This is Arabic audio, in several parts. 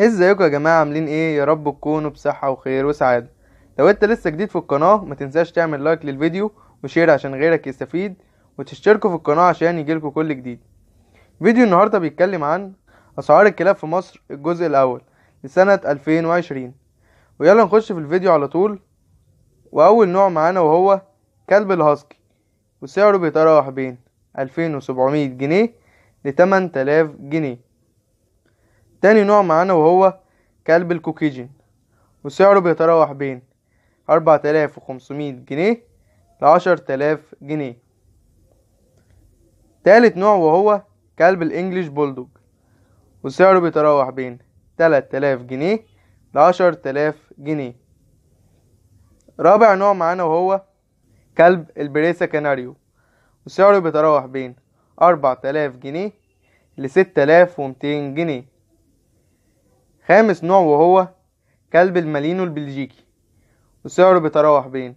إيه ازيكم يا جماعه عاملين ايه يا رب تكونوا بصحه وخير وسعاده لو انت لسه جديد في القناه ما تنساش تعمل لايك للفيديو وشير عشان غيرك يستفيد وتشتركوا في القناه عشان يجيلكوا كل جديد فيديو النهارده بيتكلم عن اسعار الكلاب في مصر الجزء الاول لسنه 2020 ويلا نخش في الفيديو على طول واول نوع معانا وهو كلب الهاسكي وسعره بيتراوح بين 2700 جنيه ل 8000 جنيه تاني نوع معانا وهو كلب الكوكيجن وسعره بيتراوح بين أربعة آلاف وخمسمية جنيه لعشر تلاف جنيه تالت نوع وهو كلب الإنجليش بولدوج وسعره بيتراوح بين تلات آلاف جنيه لعشر تلاف جنيه رابع نوع معانا وهو كلب البريسا كناريو وسعره بيتراوح بين أربعة آلاف جنيه لستة آلاف ومتين جنيه خامس نوع وهو كلب المالينو البلجيكي وسعره بيتراوح بين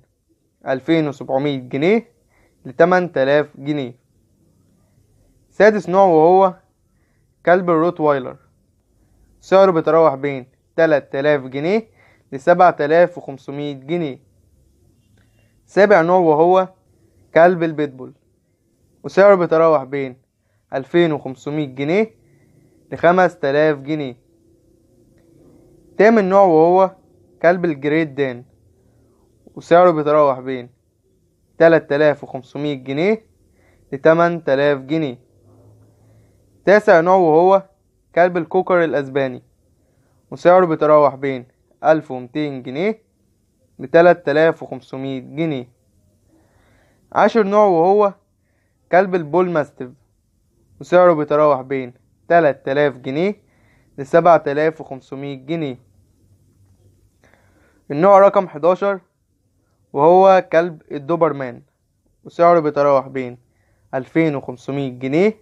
2700 جنيه ل 8000 جنيه سادس نوع وهو كلب الروت وايلر سعره بيتراوح بين 3000 جنيه ل 7500 جنيه سابع نوع وهو كلب البيتبول وسعره بيتراوح بين 2500 جنيه ل 5000 جنيه تامن نوع وهو كلب الجريت دان وسعره بيتراوح بين وخمسمية جنيه لتمن تلاف جنيه تاسع نوع وهو كلب الكوكر الأسباني وسعره بيتراوح بين ألف ومتين جنيه تلاف وخمسمية جنيه عاشر نوع وهو كلب البول ماستيف وسعره بيتراوح بين تلاف جنيه لسبعة آلاف وخمسمية جنيه النوع رقم حداشر وهو كلب الدوبرمان وسعره بيتراوح بين ألفين وخمسمية جنيه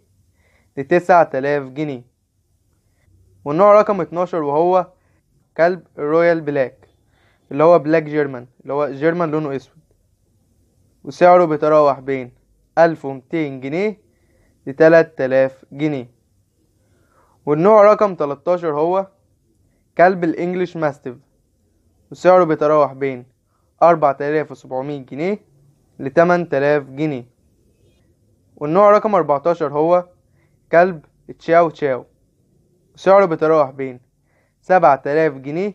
لتسعة آلاف جنيه والنوع رقم اتناشر وهو كلب الرويال بلاك اللي هو بلاك جيرمان اللي هو جيرمان لونه اسود وسعره بيتراوح بين ألف ومتين جنيه لتلات آلاف جنيه والنوع رقم 13 هو كلب الانجليش ماستيف وسعره بيتراوح بين 4700 جنيه ل 8000 جنيه والنوع رقم 14 هو كلب تشاو تشاو وسعره بيتراوح بين 7000 جنيه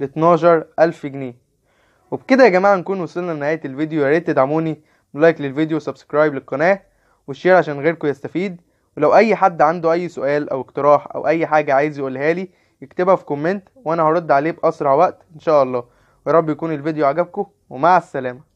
ل 12000 جنيه وبكده يا جماعه نكون وصلنا لنهايه الفيديو ياريت تدعموني بلايك للفيديو وسبسكرايب للقناه وشير عشان غيركم يستفيد ولو اي حد عنده اي سؤال او اقتراح او اي حاجه عايز يقولها لي يكتبها في كومنت وانا هرد عليه باسرع وقت ان شاء الله ويا رب يكون الفيديو عجبكم ومع السلامه